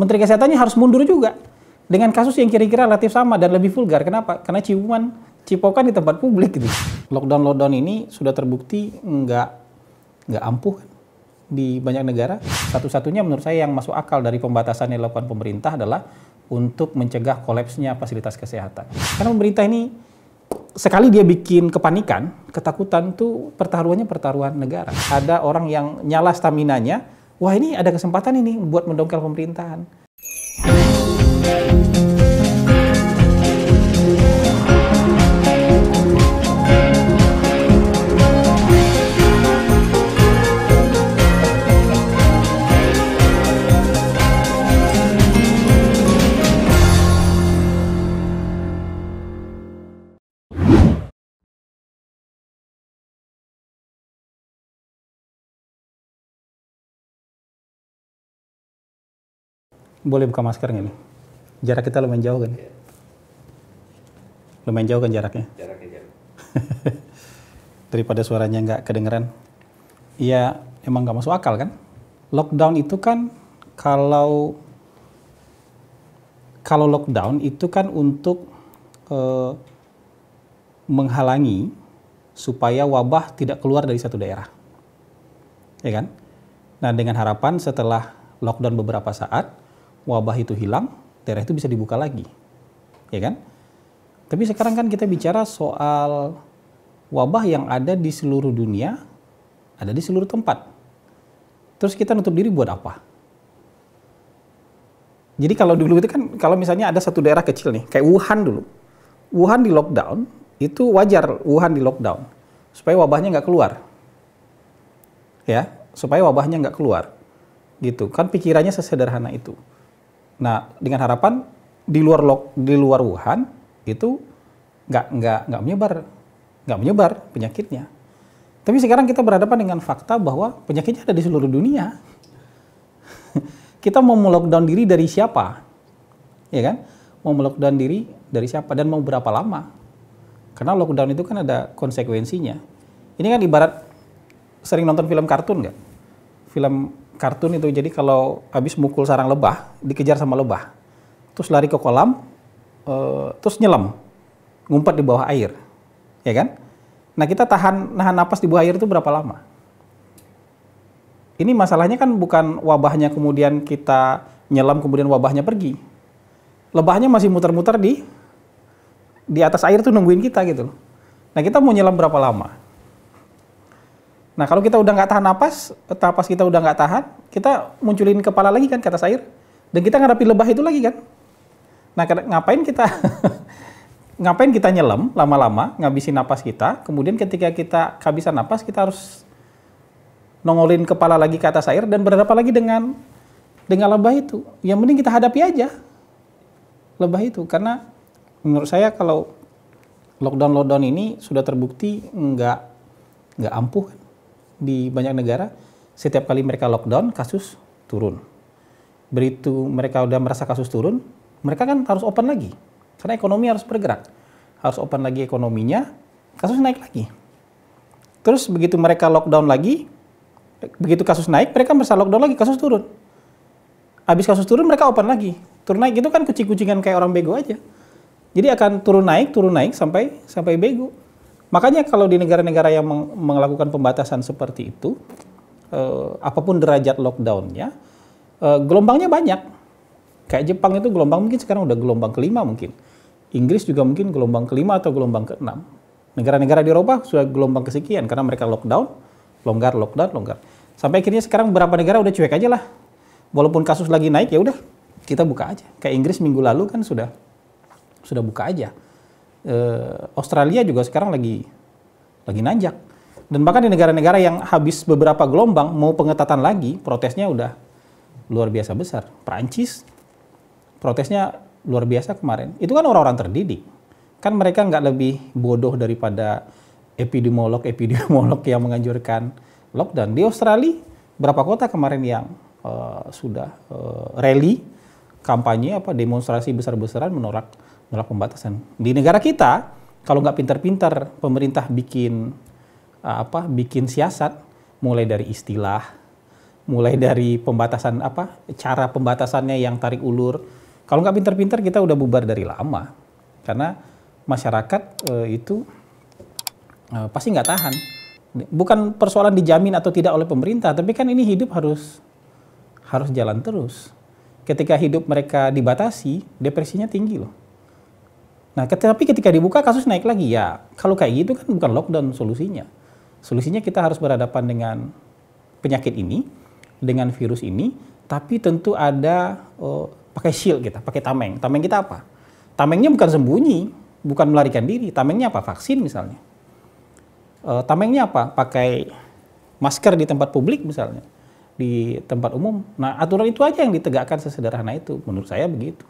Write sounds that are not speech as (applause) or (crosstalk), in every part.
Menteri Kesehatannya harus mundur juga dengan kasus yang kira-kira relatif sama dan lebih vulgar. Kenapa? Karena ciuman, cipokan di tempat publik gitu. Lockdown lockdown ini sudah terbukti nggak nggak ampuh di banyak negara. Satu-satunya menurut saya yang masuk akal dari pembatasan yang dilakukan pemerintah adalah untuk mencegah kolapsnya fasilitas kesehatan. Karena pemerintah ini sekali dia bikin kepanikan, ketakutan tuh pertaruhannya pertaruhan negara. Ada orang yang nyala stamina nya wah ini ada kesempatan ini buat mendongkel pemerintahan. Boleh buka masker nggak nih? Jarak kita lumayan jauh kan? Lumayan jauh kan jaraknya? Jaraknya jauh. (laughs) Daripada suaranya nggak kedengeran. Iya, emang nggak masuk akal kan? Lockdown itu kan kalau kalau lockdown itu kan untuk eh, menghalangi supaya wabah tidak keluar dari satu daerah. Ya kan? Nah, dengan harapan setelah lockdown beberapa saat, wabah itu hilang, daerah itu bisa dibuka lagi. Ya kan? Tapi sekarang kan kita bicara soal wabah yang ada di seluruh dunia, ada di seluruh tempat. Terus kita nutup diri buat apa? Jadi kalau dulu itu kan kalau misalnya ada satu daerah kecil nih, kayak Wuhan dulu. Wuhan di lockdown, itu wajar Wuhan di lockdown. Supaya wabahnya nggak keluar. Ya, supaya wabahnya nggak keluar. Gitu, kan pikirannya sesederhana itu. Nah, dengan harapan di luar lok, di luar Wuhan itu nggak nggak nggak menyebar, nggak menyebar penyakitnya. Tapi sekarang kita berhadapan dengan fakta bahwa penyakitnya ada di seluruh dunia. (laughs) kita mau melockdown diri dari siapa? Ya kan? Mau melockdown diri dari siapa dan mau berapa lama? Karena lockdown itu kan ada konsekuensinya. Ini kan ibarat sering nonton film kartun nggak? Film kartun itu jadi kalau habis mukul sarang lebah dikejar sama lebah terus lari ke kolam uh, terus nyelam ngumpet di bawah air ya kan nah kita tahan nahan napas di bawah air itu berapa lama ini masalahnya kan bukan wabahnya kemudian kita nyelam kemudian wabahnya pergi lebahnya masih muter-muter di di atas air tuh nungguin kita gitu nah kita mau nyelam berapa lama Nah kalau kita udah nggak tahan napas, napas kita udah nggak tahan, kita munculin kepala lagi kan kata air, dan kita ngadapi lebah itu lagi kan. Nah ngapain kita (laughs) ngapain kita nyelam lama-lama ngabisin napas kita, kemudian ketika kita kehabisan napas kita harus nongolin kepala lagi ke atas air dan berhadapan lagi dengan dengan lebah itu. Yang mending kita hadapi aja lebah itu karena menurut saya kalau lockdown lockdown ini sudah terbukti nggak nggak ampuh kan di banyak negara setiap kali mereka lockdown kasus turun. Begitu mereka udah merasa kasus turun, mereka kan harus open lagi. Karena ekonomi harus bergerak. Harus open lagi ekonominya, kasus naik lagi. Terus begitu mereka lockdown lagi, begitu kasus naik, mereka merasa lockdown lagi, kasus turun. Habis kasus turun, mereka open lagi. Turun naik itu kan kucing-kucingan kayak orang bego aja. Jadi akan turun naik, turun naik sampai sampai bego. Makanya kalau di negara-negara yang melakukan pembatasan seperti itu, eh, apapun derajat lockdownnya, eh, gelombangnya banyak. Kayak Jepang itu gelombang mungkin sekarang udah gelombang kelima mungkin. Inggris juga mungkin gelombang kelima atau gelombang keenam. Negara-negara di Eropa sudah gelombang kesekian karena mereka lockdown, longgar, lockdown, longgar. Sampai akhirnya sekarang beberapa negara udah cuek aja lah. Walaupun kasus lagi naik ya udah kita buka aja. Kayak Inggris minggu lalu kan sudah sudah buka aja eh, Australia juga sekarang lagi lagi nanjak. Dan bahkan di negara-negara yang habis beberapa gelombang mau pengetatan lagi, protesnya udah luar biasa besar. Perancis protesnya luar biasa kemarin. Itu kan orang-orang terdidik. Kan mereka nggak lebih bodoh daripada epidemiolog-epidemiolog yang menganjurkan lockdown. Di Australia, berapa kota kemarin yang uh, sudah uh, rally, kampanye, apa demonstrasi besar-besaran menolak adalah pembatasan. Di negara kita, kalau nggak pintar-pintar pemerintah bikin uh, apa, bikin siasat, mulai dari istilah, mulai dari pembatasan apa, cara pembatasannya yang tarik ulur. Kalau nggak pintar-pintar kita udah bubar dari lama, karena masyarakat e, itu e, pasti nggak tahan. Bukan persoalan dijamin atau tidak oleh pemerintah, tapi kan ini hidup harus harus jalan terus. Ketika hidup mereka dibatasi, depresinya tinggi loh. Nah, tetapi ketika dibuka kasus naik lagi ya. Kalau kayak gitu kan bukan lockdown solusinya. Solusinya kita harus berhadapan dengan penyakit ini, dengan virus ini, tapi tentu ada oh, pakai shield kita, pakai tameng. Tameng kita apa? Tamengnya bukan sembunyi, bukan melarikan diri. Tamengnya apa? Vaksin misalnya. E, tamengnya apa? Pakai masker di tempat publik misalnya, di tempat umum. Nah, aturan itu aja yang ditegakkan sesederhana itu, menurut saya begitu.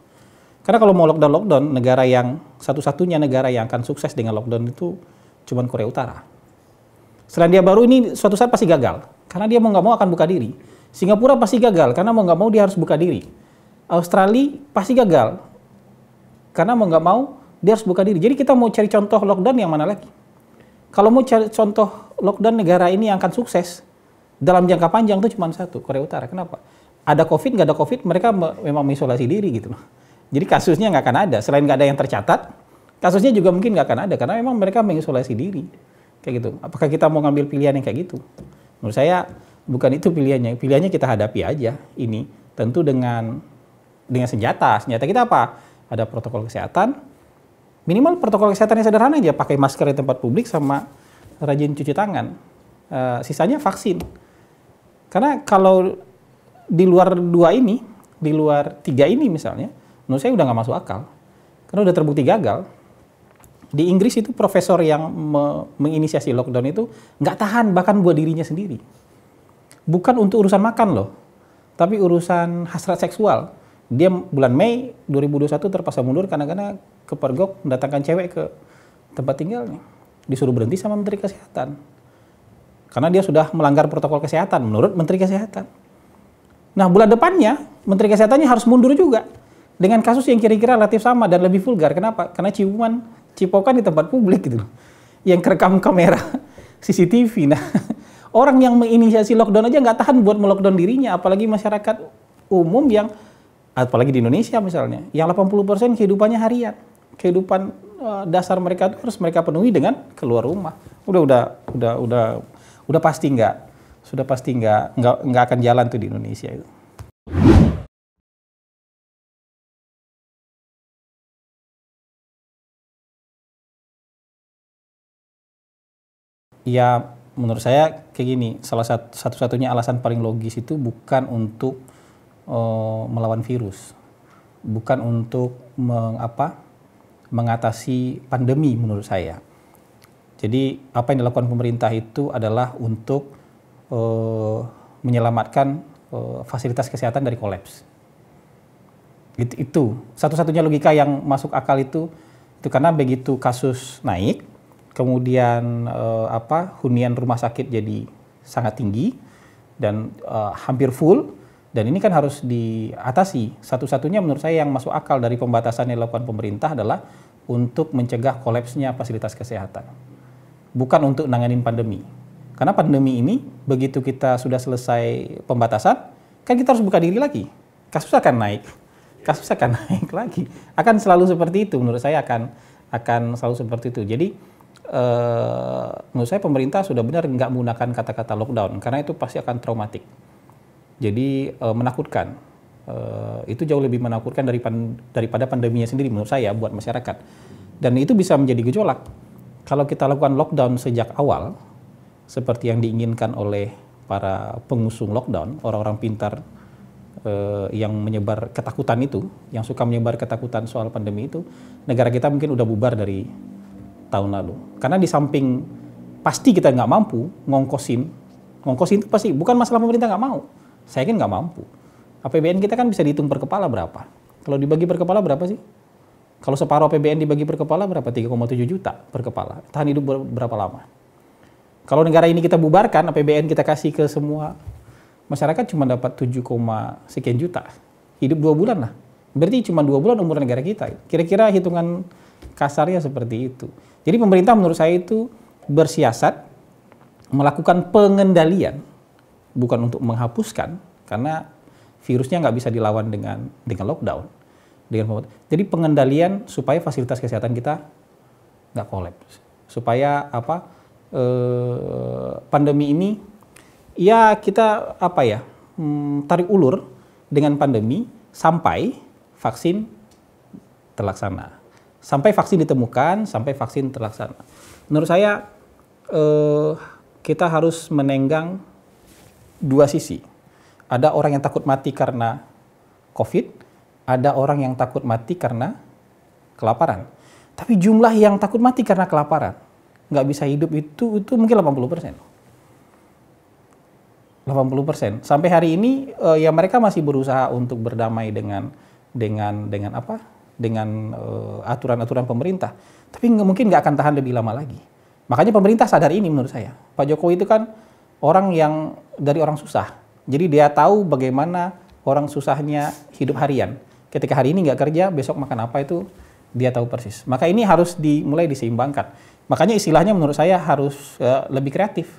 Karena kalau mau lockdown-lockdown, negara yang satu-satunya negara yang akan sukses dengan lockdown itu cuma Korea Utara. Selandia Baru ini suatu saat pasti gagal. Karena dia mau nggak mau akan buka diri. Singapura pasti gagal, karena mau nggak mau dia harus buka diri. Australia pasti gagal. Karena mau nggak mau dia harus buka diri. Jadi kita mau cari contoh lockdown yang mana lagi? Kalau mau cari contoh lockdown negara ini yang akan sukses dalam jangka panjang itu cuma satu, Korea Utara. Kenapa? Ada COVID, nggak ada COVID, mereka memang mengisolasi diri gitu jadi kasusnya nggak akan ada. Selain nggak ada yang tercatat, kasusnya juga mungkin nggak akan ada karena memang mereka mengisolasi diri kayak gitu. Apakah kita mau ngambil pilihan yang kayak gitu? Menurut saya bukan itu pilihannya. Pilihannya kita hadapi aja ini tentu dengan dengan senjata. Senjata kita apa? Ada protokol kesehatan. Minimal protokol kesehatan yang sederhana aja pakai masker di tempat publik sama rajin cuci tangan. E, sisanya vaksin. Karena kalau di luar dua ini, di luar tiga ini misalnya, menurut saya udah nggak masuk akal karena udah terbukti gagal di Inggris itu profesor yang me menginisiasi lockdown itu nggak tahan bahkan buat dirinya sendiri bukan untuk urusan makan loh tapi urusan hasrat seksual dia bulan Mei 2021 terpaksa mundur karena karena kepergok mendatangkan cewek ke tempat tinggalnya disuruh berhenti sama Menteri Kesehatan karena dia sudah melanggar protokol kesehatan menurut Menteri Kesehatan. Nah bulan depannya Menteri Kesehatannya harus mundur juga dengan kasus yang kira-kira relatif sama dan lebih vulgar. Kenapa? Karena ciuman, cipokan di tempat publik gitu Yang kerekam kamera (laughs) CCTV. Nah, (laughs) orang yang menginisiasi lockdown aja nggak tahan buat melockdown dirinya, apalagi masyarakat umum yang apalagi di Indonesia misalnya, yang 80% kehidupannya harian. Kehidupan eh, dasar mereka itu harus mereka penuhi dengan keluar rumah. Udah udah udah udah udah pasti nggak sudah pasti nggak nggak akan jalan tuh di Indonesia itu. ya menurut saya kayak gini, salah satu satu-satunya alasan paling logis itu bukan untuk uh, melawan virus, bukan untuk mengapa mengatasi pandemi menurut saya. Jadi apa yang dilakukan pemerintah itu adalah untuk uh, menyelamatkan uh, fasilitas kesehatan dari kolaps. Itu, itu satu-satunya logika yang masuk akal itu itu karena begitu kasus naik kemudian eh, apa hunian rumah sakit jadi sangat tinggi dan uh, hampir full dan ini kan harus diatasi satu-satunya menurut saya yang masuk akal dari pembatasan yang dilakukan pemerintah adalah untuk mencegah kolapsnya fasilitas kesehatan bukan untuk nanganin pandemi karena pandemi ini begitu kita sudah selesai pembatasan kan kita harus buka diri lagi kasus akan naik kasus akan (laughs) naik lagi akan selalu seperti itu menurut saya akan akan selalu seperti itu jadi Uh, menurut saya pemerintah sudah benar nggak menggunakan kata-kata lockdown karena itu pasti akan traumatik. Jadi uh, menakutkan. Uh, itu jauh lebih menakutkan daripada pandeminya sendiri menurut saya buat masyarakat. Dan itu bisa menjadi gejolak. Kalau kita lakukan lockdown sejak awal seperti yang diinginkan oleh para pengusung lockdown, orang-orang pintar uh, yang menyebar ketakutan itu, yang suka menyebar ketakutan soal pandemi itu, negara kita mungkin udah bubar dari tahun lalu. Karena di samping pasti kita nggak mampu ngongkosin, ngongkosin itu pasti bukan masalah pemerintah nggak mau. Saya kan nggak mampu. APBN kita kan bisa dihitung per kepala berapa. Kalau dibagi per kepala berapa sih? Kalau separuh APBN dibagi per kepala berapa? 3,7 juta per kepala. Tahan hidup berapa lama? Kalau negara ini kita bubarkan, APBN kita kasih ke semua masyarakat cuma dapat 7, sekian juta. Hidup dua bulan lah. Berarti cuma dua bulan umur negara kita. Kira-kira hitungan kasarnya seperti itu. Jadi pemerintah menurut saya itu bersiasat melakukan pengendalian bukan untuk menghapuskan karena virusnya nggak bisa dilawan dengan dengan lockdown dengan jadi pengendalian supaya fasilitas kesehatan kita nggak kolaps supaya apa eh, pandemi ini ya kita apa ya hmm, tarik ulur dengan pandemi sampai vaksin terlaksana sampai vaksin ditemukan, sampai vaksin terlaksana. Menurut saya eh, kita harus menenggang dua sisi. Ada orang yang takut mati karena COVID, ada orang yang takut mati karena kelaparan. Tapi jumlah yang takut mati karena kelaparan, nggak bisa hidup itu itu mungkin 80 persen. 80 persen. Sampai hari ini eh, ya mereka masih berusaha untuk berdamai dengan dengan dengan apa dengan eh, aturan-aturan pemerintah. Tapi mungkin nggak akan tahan lebih lama lagi. Makanya pemerintah sadar ini menurut saya. Pak Jokowi itu kan orang yang dari orang susah. Jadi dia tahu bagaimana orang susahnya hidup harian. Ketika hari ini nggak kerja, besok makan apa itu dia tahu persis. Maka ini harus dimulai diseimbangkan. Makanya istilahnya menurut saya harus uh, lebih kreatif.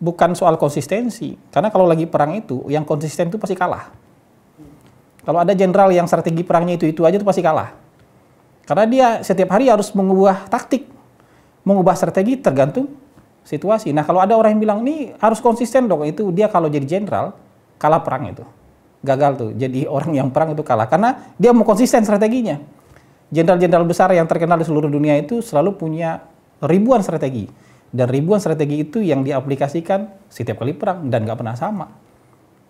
Bukan soal konsistensi, karena kalau lagi perang itu yang konsisten itu pasti kalah. Kalau ada jenderal yang strategi perangnya itu-itu aja itu pasti kalah. Karena dia setiap hari harus mengubah taktik, mengubah strategi tergantung situasi. Nah kalau ada orang yang bilang, ini harus konsisten dong, itu dia kalau jadi jenderal, kalah perang itu. Gagal tuh, jadi (laughs) orang yang perang itu kalah. Karena dia mau konsisten strateginya. Jenderal-jenderal besar yang terkenal di seluruh dunia itu selalu punya ribuan strategi. Dan ribuan strategi itu yang diaplikasikan setiap kali perang dan nggak pernah sama.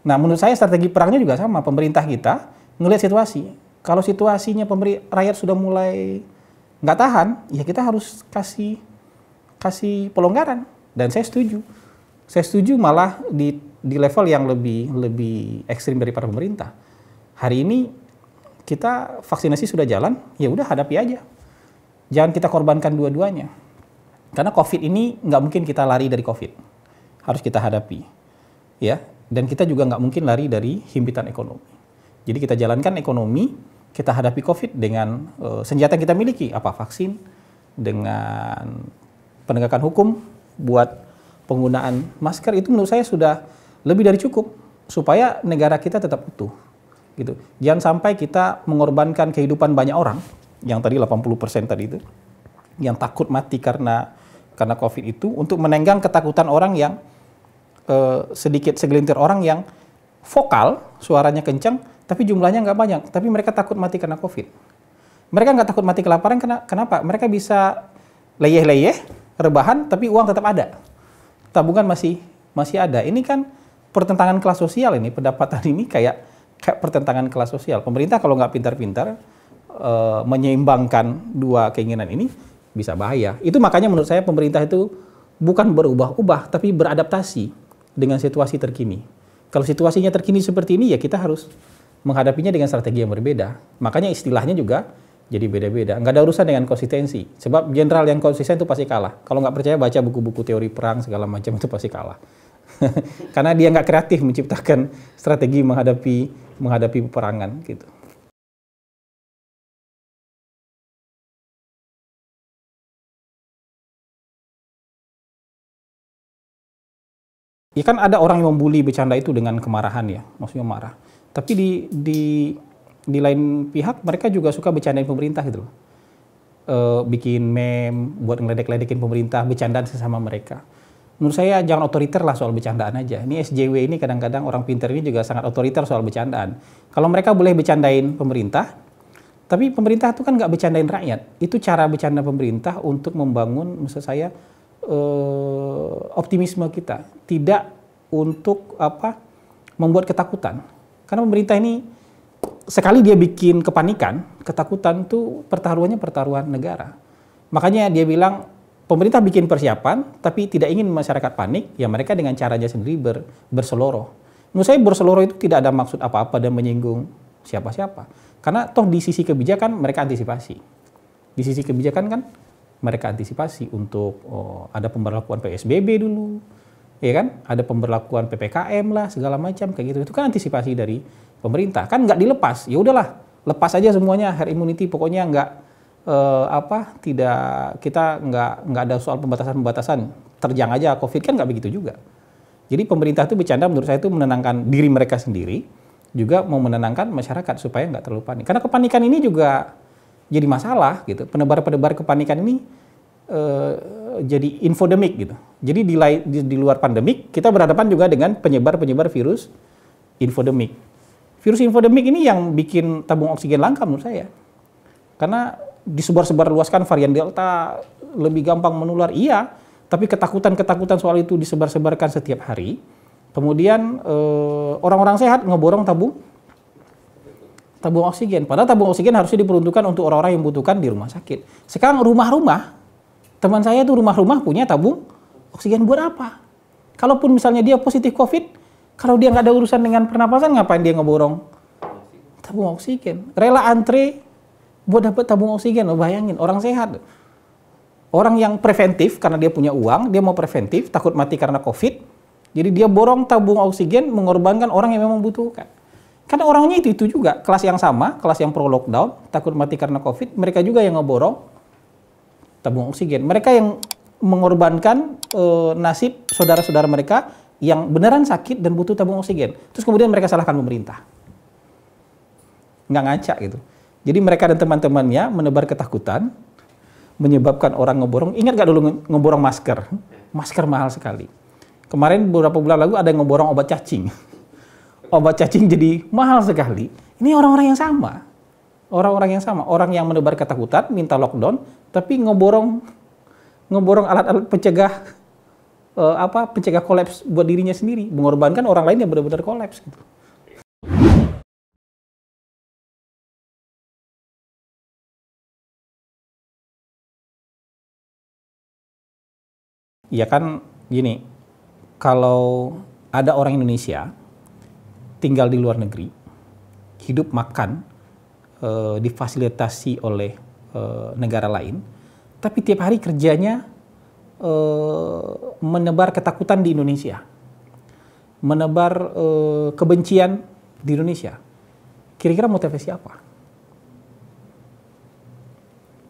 Nah, menurut saya strategi perangnya juga sama. Pemerintah kita ngelihat situasi. Kalau situasinya pemberi rakyat sudah mulai nggak tahan, ya kita harus kasih kasih pelonggaran. Dan saya setuju. Saya setuju malah di di level yang lebih lebih ekstrim daripada pemerintah. Hari ini kita vaksinasi sudah jalan, ya udah hadapi aja. Jangan kita korbankan dua-duanya. Karena COVID ini nggak mungkin kita lari dari COVID. Harus kita hadapi. Ya, dan kita juga nggak mungkin lari dari himpitan ekonomi. Jadi kita jalankan ekonomi, kita hadapi COVID dengan uh, senjata yang kita miliki, apa vaksin, dengan penegakan hukum buat penggunaan masker itu menurut saya sudah lebih dari cukup supaya negara kita tetap utuh. Gitu. Jangan sampai kita mengorbankan kehidupan banyak orang yang tadi 80% tadi itu yang takut mati karena karena Covid itu untuk menenggang ketakutan orang yang eh, sedikit segelintir orang yang vokal, suaranya kencang, tapi jumlahnya nggak banyak. Tapi mereka takut mati karena COVID. Mereka nggak takut mati kelaparan karena kenapa? Mereka bisa leyeh-leyeh, rebahan, tapi uang tetap ada. Tabungan masih masih ada. Ini kan pertentangan kelas sosial ini, pendapatan ini kayak kayak pertentangan kelas sosial. Pemerintah kalau nggak pintar-pintar e, menyeimbangkan dua keinginan ini bisa bahaya. Itu makanya menurut saya pemerintah itu bukan berubah-ubah tapi beradaptasi dengan situasi terkini. Kalau situasinya terkini seperti ini ya kita harus menghadapinya dengan strategi yang berbeda. Makanya istilahnya juga jadi beda-beda. Nggak ada urusan dengan konsistensi. Sebab jenderal yang konsisten itu pasti kalah. Kalau nggak percaya baca buku-buku teori perang segala macam itu pasti kalah. (laughs) Karena dia nggak kreatif menciptakan strategi menghadapi menghadapi peperangan gitu. ya kan ada orang yang membuli bercanda itu dengan kemarahan ya, maksudnya marah. Tapi di di di lain pihak mereka juga suka bercandain pemerintah gitu loh. E, bikin meme, buat ngeledek-ledekin pemerintah, bercandaan sesama mereka. Menurut saya jangan otoriter lah soal bercandaan aja. Ini SJW ini kadang-kadang orang pinter ini juga sangat otoriter soal bercandaan. Kalau mereka boleh bercandain pemerintah, tapi pemerintah itu kan nggak bercandain rakyat. Itu cara bercanda pemerintah untuk membangun, maksud saya, uh, optimisme kita, tidak untuk apa membuat ketakutan. Karena pemerintah ini sekali dia bikin kepanikan, ketakutan tuh pertaruhannya pertaruhan negara. Makanya dia bilang pemerintah bikin persiapan tapi tidak ingin masyarakat panik, ya mereka dengan caranya sendiri ber, berseloroh. Menurut saya berseloroh itu tidak ada maksud apa-apa dan menyinggung siapa-siapa. Karena toh di sisi kebijakan mereka antisipasi. Di sisi kebijakan kan mereka antisipasi untuk oh, ada pemberlakuan PSBB dulu, ya kan? Ada pemberlakuan PPKM lah segala macam kayak gitu. Itu kan antisipasi dari pemerintah. Kan nggak dilepas. Ya udahlah, lepas aja semuanya herd immunity pokoknya nggak eh, apa tidak kita nggak nggak ada soal pembatasan-pembatasan terjang aja covid kan nggak begitu juga jadi pemerintah itu bercanda menurut saya itu menenangkan diri mereka sendiri juga mau menenangkan masyarakat supaya nggak terlalu panik karena kepanikan ini juga jadi masalah gitu. Penebar-penebar kepanikan ini eh, jadi infodemik gitu. Jadi di, di, di luar pandemik kita berhadapan juga dengan penyebar-penyebar virus infodemik. Virus infodemik ini yang bikin tabung oksigen langka menurut saya. Karena disebar-sebar luaskan varian delta lebih gampang menular iya, tapi ketakutan-ketakutan soal itu disebar-sebarkan setiap hari. Kemudian eh, orang-orang eh, sehat ngeborong tabung tabung oksigen. Padahal tabung oksigen harusnya diperuntukkan untuk orang-orang yang butuhkan di rumah sakit. Sekarang rumah-rumah, teman saya itu rumah-rumah punya tabung oksigen buat apa? Kalaupun misalnya dia positif COVID, kalau dia nggak ada urusan dengan pernapasan, ngapain dia ngeborong? Tabung oksigen. Rela antre buat dapat tabung oksigen. Lo bayangin, orang sehat. Orang yang preventif karena dia punya uang, dia mau preventif, takut mati karena COVID. Jadi dia borong tabung oksigen, mengorbankan orang yang memang butuhkan. Karena orangnya itu itu juga, kelas yang sama, kelas yang pro lockdown, takut mati karena Covid, mereka juga yang ngeborong tabung oksigen. Mereka yang mengorbankan e, nasib saudara-saudara mereka yang beneran sakit dan butuh tabung oksigen. Terus kemudian mereka salahkan pemerintah. Nggak ngaca gitu. Jadi mereka dan teman-temannya menebar ketakutan, menyebabkan orang ngeborong. Ingat gak dulu ngeborong masker? Masker mahal sekali. Kemarin beberapa bulan lalu ada yang ngeborong obat cacing. (laughs) obat cacing jadi mahal sekali, ini orang-orang yang sama. Orang-orang yang sama, orang yang menebar ketakutan, minta lockdown, tapi ngeborong ngeborong alat-alat pencegah uh, apa pencegah kolaps buat dirinya sendiri, mengorbankan orang lain yang benar-benar kolaps gitu. Ya kan gini, kalau ada orang Indonesia tinggal di luar negeri, hidup makan e, difasilitasi oleh e, negara lain, tapi tiap hari kerjanya e, menebar ketakutan di Indonesia, menebar kebencian di Indonesia. Kira-kira motivasi apa?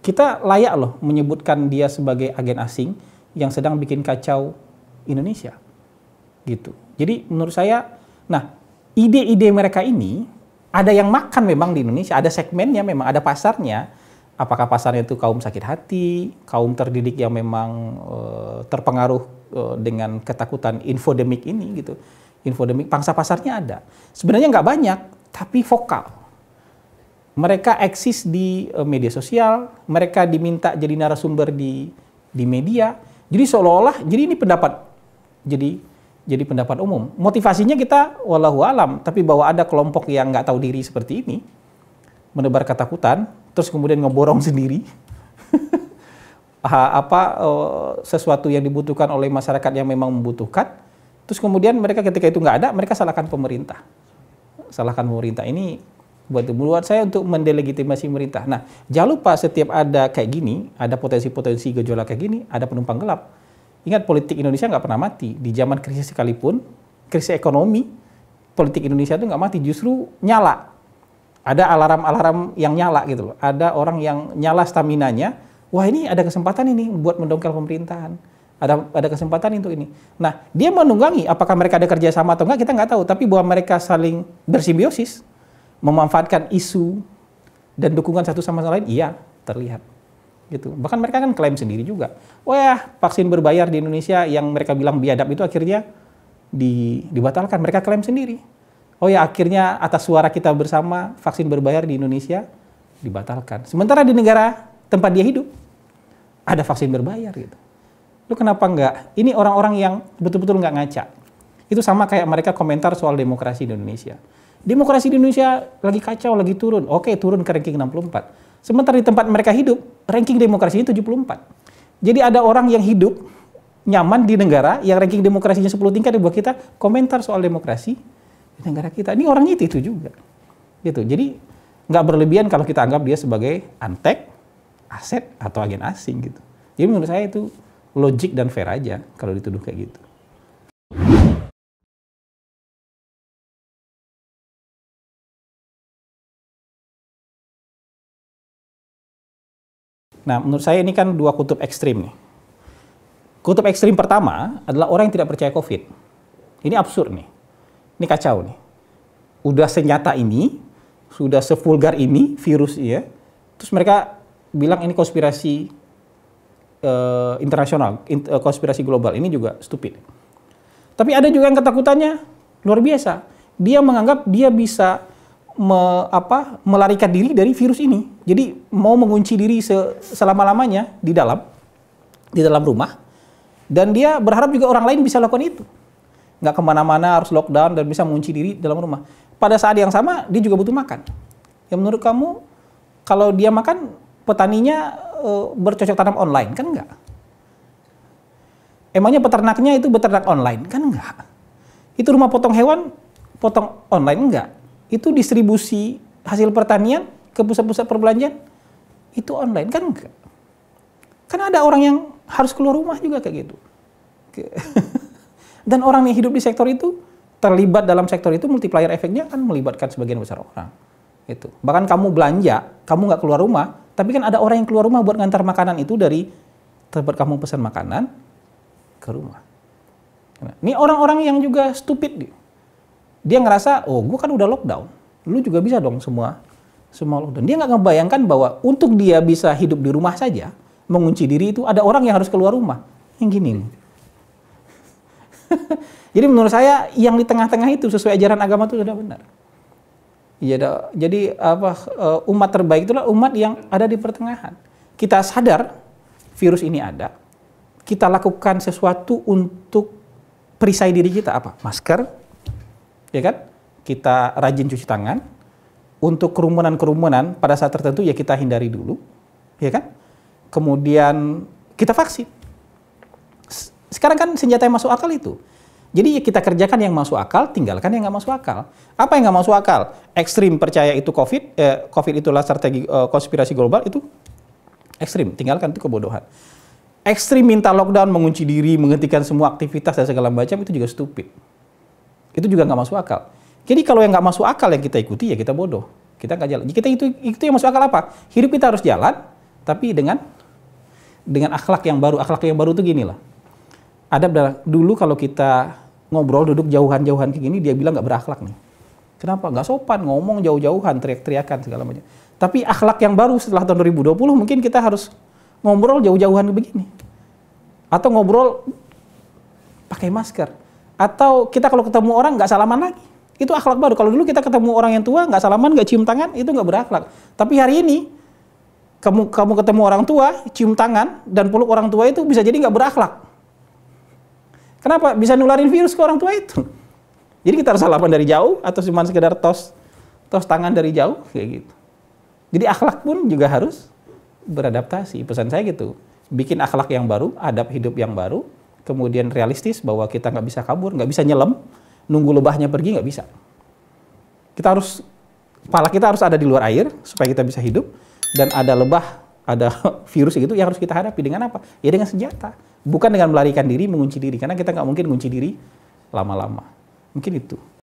Kita layak loh menyebutkan dia sebagai agen asing yang sedang bikin kacau Indonesia. Gitu. Jadi menurut saya, nah ide-ide mereka ini ada yang makan memang di Indonesia, ada segmennya memang, ada pasarnya. Apakah pasarnya itu kaum sakit hati, kaum terdidik yang memang e, terpengaruh e, dengan ketakutan infodemik ini gitu. Infodemik, pangsa pasarnya ada. Sebenarnya nggak banyak, tapi vokal. Mereka eksis di e, media sosial, mereka diminta jadi narasumber di di media. Jadi seolah-olah, jadi ini pendapat, jadi jadi pendapat umum. Motivasinya kita walau alam, tapi bahwa ada kelompok yang nggak tahu diri seperti ini, menebar ketakutan, terus kemudian ngeborong (laughs) sendiri, apa eh, sesuatu yang dibutuhkan oleh masyarakat yang memang membutuhkan, terus kemudian mereka ketika itu nggak ada, mereka salahkan pemerintah. Salahkan pemerintah ini buat buat saya untuk mendelegitimasi pemerintah. Nah, jangan lupa setiap ada kayak gini, ada potensi-potensi gejolak kayak gini, ada penumpang gelap Ingat politik Indonesia nggak pernah mati. Di zaman krisis sekalipun, krisis ekonomi, politik Indonesia itu nggak mati, justru nyala. Ada alarm-alarm yang nyala gitu loh. Ada orang yang nyala stamina nya Wah ini ada kesempatan ini buat mendongkel pemerintahan. Ada ada kesempatan untuk ini. Nah dia menunggangi. Apakah mereka ada kerjasama atau enggak kita nggak tahu. Tapi bahwa mereka saling bersimbiosis, memanfaatkan isu dan dukungan satu sama lain, iya terlihat gitu. Bahkan mereka kan klaim sendiri juga. Wah, vaksin berbayar di Indonesia yang mereka bilang biadab itu akhirnya di, dibatalkan. Mereka klaim sendiri. Oh ya, akhirnya atas suara kita bersama vaksin berbayar di Indonesia dibatalkan. Sementara di negara tempat dia hidup ada vaksin berbayar gitu. Lu kenapa enggak? Ini orang-orang yang betul-betul nggak ngaca. Itu sama kayak mereka komentar soal demokrasi di Indonesia. Demokrasi di Indonesia lagi kacau, lagi turun. Oke, turun ke ranking 64 Sementara di tempat mereka hidup, ranking demokrasinya 74. Jadi ada orang yang hidup nyaman di negara yang ranking demokrasinya 10 tingkat buat kita komentar soal demokrasi di negara kita. Ini orangnya itu, itu juga. Gitu. Jadi nggak berlebihan kalau kita anggap dia sebagai antek, aset atau agen asing gitu. Jadi menurut saya itu logik dan fair aja kalau dituduh kayak gitu. Nah, menurut saya ini kan dua kutub ekstrim nih. Kutub ekstrim pertama adalah orang yang tidak percaya COVID. Ini absurd nih. Ini kacau nih. Udah senyata ini, sudah sevulgar ini virus ya. Terus mereka bilang ini konspirasi uh, internasional, in, uh, konspirasi global. Ini juga stupid. Tapi ada juga yang ketakutannya luar biasa. Dia menganggap dia bisa me, apa, melarikan diri dari virus ini. Jadi mau mengunci diri selama-lamanya di dalam di dalam rumah dan dia berharap juga orang lain bisa lakukan itu. Nggak kemana-mana harus lockdown dan bisa mengunci diri dalam rumah. Pada saat yang sama dia juga butuh makan. Ya menurut kamu kalau dia makan petaninya e, bercocok tanam online kan enggak? Emangnya peternaknya itu beternak online kan enggak? Itu rumah potong hewan potong online enggak? itu distribusi hasil pertanian ke pusat-pusat perbelanjaan itu online kan enggak kan ada orang yang harus keluar rumah juga kayak gitu (laughs) dan orang yang hidup di sektor itu terlibat dalam sektor itu multiplier efeknya kan melibatkan sebagian besar orang itu bahkan kamu belanja kamu nggak keluar rumah tapi kan ada orang yang keluar rumah buat ngantar makanan itu dari tempat kamu pesan makanan ke rumah nah, ini orang-orang yang juga stupid dia ngerasa oh gue kan udah lockdown lu juga bisa dong semua semua lockdown dia nggak ngebayangkan bahwa untuk dia bisa hidup di rumah saja mengunci diri itu ada orang yang harus keluar rumah yang gini hmm. (laughs) jadi menurut saya yang di tengah-tengah itu sesuai ajaran agama itu sudah benar ya, jadi apa eh, umat terbaik itulah umat yang ada di pertengahan kita sadar virus ini ada kita lakukan sesuatu untuk perisai diri kita apa masker ya kan? Kita rajin cuci tangan. Untuk kerumunan-kerumunan pada saat tertentu ya kita hindari dulu, ya kan? Kemudian kita vaksin. Sekarang kan senjata yang masuk akal itu. Jadi ya kita kerjakan yang masuk akal, tinggalkan yang nggak masuk akal. Apa yang nggak masuk akal? Ekstrim percaya itu COVID, eh, COVID itulah strategi eh, konspirasi global itu ekstrim, tinggalkan itu kebodohan. Ekstrim minta lockdown, mengunci diri, menghentikan semua aktivitas dan segala macam itu juga stupid. Itu juga nggak masuk akal. Jadi kalau yang nggak masuk akal yang kita ikuti ya kita bodoh. Kita nggak jalan. Kita itu itu yang masuk akal apa? Hidup kita harus jalan, tapi dengan dengan akhlak yang baru. Akhlak yang baru itu gini lah. Adab dulu kalau kita ngobrol duduk jauhan-jauhan kayak gini dia bilang nggak berakhlak nih. Kenapa? Nggak sopan ngomong jauh-jauhan, teriak-teriakan segala macam. Tapi akhlak yang baru setelah tahun 2020 mungkin kita harus ngobrol jauh-jauhan begini. Atau ngobrol pakai masker. Atau kita kalau ketemu orang nggak salaman lagi. Itu akhlak baru. Kalau dulu kita ketemu orang yang tua nggak salaman, nggak cium tangan, itu nggak berakhlak. Tapi hari ini kamu kamu ketemu orang tua, cium tangan dan peluk orang tua itu bisa jadi nggak berakhlak. Kenapa? Bisa nularin virus ke orang tua itu. (laughs) Jadi kita harus salaman dari jauh atau cuma sekedar tos tos tangan dari jauh kayak gitu. Jadi akhlak pun juga harus beradaptasi. Pesan saya gitu. Bikin akhlak yang baru, adab hidup yang baru, kemudian realistis bahwa kita nggak bisa kabur, nggak bisa nyelam, nunggu lebahnya pergi nggak bisa. Kita harus kepala kita harus ada di luar air supaya kita bisa hidup dan ada lebah, ada (laughs) virus gitu yang harus kita hadapi dengan apa? Ya dengan senjata, bukan dengan melarikan diri, mengunci diri karena kita nggak mungkin mengunci diri lama-lama. Mungkin itu.